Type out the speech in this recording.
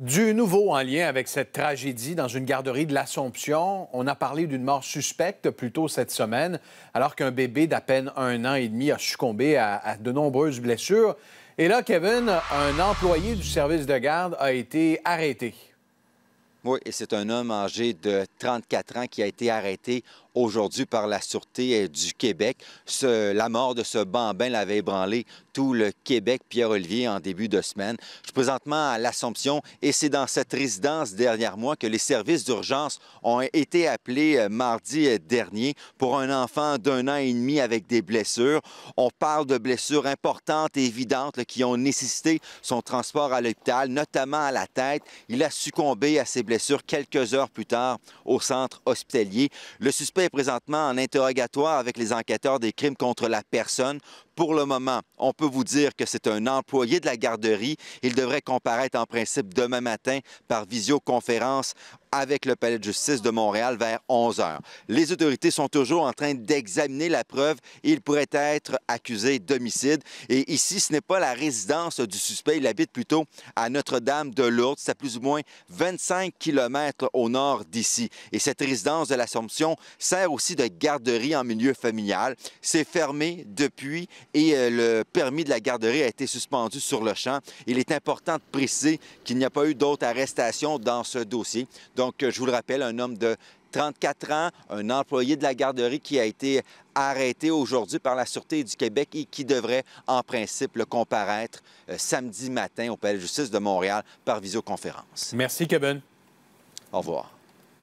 Du nouveau en lien avec cette tragédie dans une garderie de l'Assomption, on a parlé d'une mort suspecte plus tôt cette semaine, alors qu'un bébé d'à peine un an et demi a succombé à, à, de nombreuses blessures. Et là, Kevin, un employé du service de garde a été arrêté. Oui, et c'est un homme âgé de 34 ans qui a été arrêté aujourd'hui par la Sûreté euh, du Québec. Ce, la mort de ce bambin l'avait ébranlé tout le Québec, Pierre-Olivier, en début de semaine. Je suis présentement à l'Assomption et c'est dans cette résidence derrière moi que les services d'urgence ont été appelés euh, mardi euh, dernier pour un enfant d'un an et demi avec des blessures. On parle de blessures importantes et évidentes qui ont nécessité son transport à l'hôpital, notamment à la tête. Il a succombé à ses blessures sur quelques heures plus tard au centre hospitalier. Le suspect est présentement en interrogatoire avec les enquêteurs des crimes contre la personne. Pour le moment, on peut vous dire que c'est un employé de la garderie. Il devrait comparaître en principe demain matin par visioconférence avec le palais de justice de Montréal vers 11 heures. Les autorités sont toujours en train d'examiner la preuve. Il pourrait être accusé d'homicide. Et ici, ce n'est pas la résidence du suspect. Il habite plutôt à Notre-Dame de Lourdes. C'est à plus ou moins 25 km au nord d'ici. Et cette résidence de l'Assomption sert aussi de garderie en milieu familial. C'est fermé depuis et euh, le permis de la garderie a été suspendu sur le champ. Il est important de préciser qu'il n'y a pas eu d'autres arrestations dans ce dossier. Donc, donc, euh, je vous le rappelle, un homme de 34 ans, un employé de la garderie qui a été arrêté aujourd'hui par la Sûreté du Québec et qui devrait, en principe, le comparaître euh, samedi matin au Palais de justice de Montréal par visioconférence. Merci, Kevin. Au revoir.